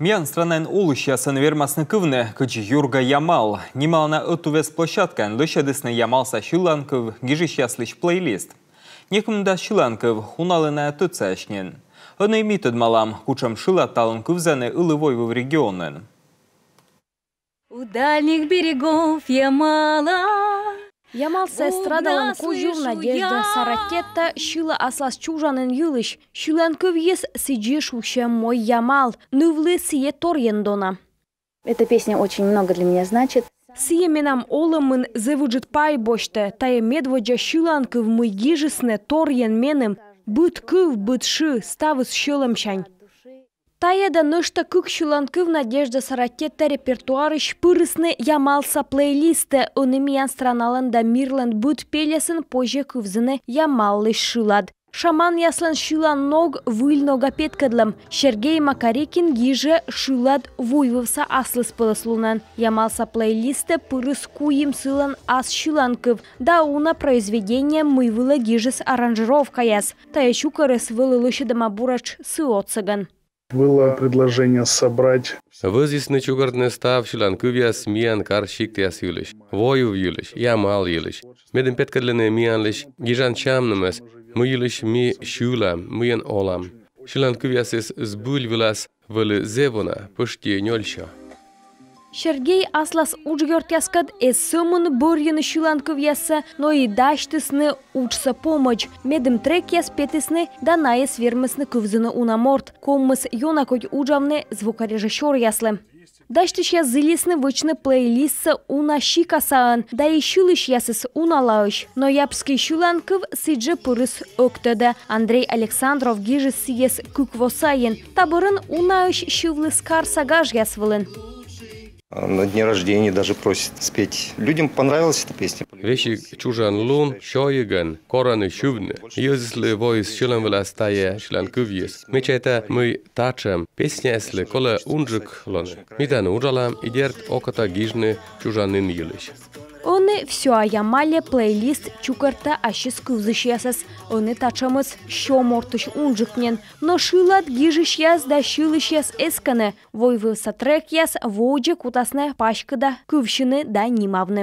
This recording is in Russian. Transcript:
Мен странайн улышасын вермасны кывны кыч юрга ямал. Немална ытувес площадкан лышадысны ямал са шиланков гижищаслыш плейлист. Некому Некімда шиланков хуналына тыцашнен. Ыны митыд малам кучам шила талын кывзаны ылывой в регионы. У дальних берегов ямала Ямалса эстраданын кужув надежда саракетта шила аслас чужанын юлыш. Шиланков ес сиджи шуша мой ямал. Нывлы ну сие торьендона. Эта песня очень много для меня значит. Сиеменам олымын зевуджит пай боште, тае медводжа шиланков мы гижесне торьен менем. Быт кыв бытши ставыс шылымчань. Таяда нышта күк күв Надежда Саратетта репертуары шпырысны ямалса плейлисты. Унымиян страналында Мирланд Бут пелесін позже күвзіні ямаллы шылад. Шаман яслан шылан ног выль петкадлым. Сергей Макарекин гиже шылад вуйвывса аслыс пылыслунан. Ямалса плейлисты пырыс күйім сылан ас күв. Да уна произведение мүйвылы гижес аранжировка яс. Таящу карыс вылылышы сы Было предложение собрать... Вы Вызисны чугардны став шиланкывиас миян кар шиктиас юлиш. Воюв юлиш, ямал юлиш. Меден петкадлыны миянлиш, гижан чамнымыз, мы юлиш ми шюла, мыян олам. Шиланкывиас из сбуль вилас, вылы зевуна, пышки нёльшо. Шергей аслас учгорткяскат эсымын бурьяны шиланков яса, но даштысны учса помощь. Медым трек яс петысны данае свермысны кывзыны унаморт. Коммыс юнакоть уджамны звукорежиссер яслы. Даштыш яс зылесны вычны плейлистса уна шика саан, да и шулыш ясыс Но япский шуланков сиджи пырыс өктеді. Андрей Александров гижі сиес күквосайын. Табырын унауш шивлы скар сагаж ясвылын. Э, на дне рождения даже просит спеть. Людям понравилась эта песня. Вещи чужан лун, шойган, кораны шубны. Если войс шилан властая шланков есть. Мы чайта мы тачам. Песня если кола унджик лоны. Митан уралам идерт оката гижны чужанын юлиш. Оны все аямале плейлист чукарта а ашис кывзышесыз. Оны тачамыз шомортыш унжикнен, Но шилат гижиш яз да шилышес эсканы. Войвы сатрек яс, воджи кутасны пашкада кывшины да немавны.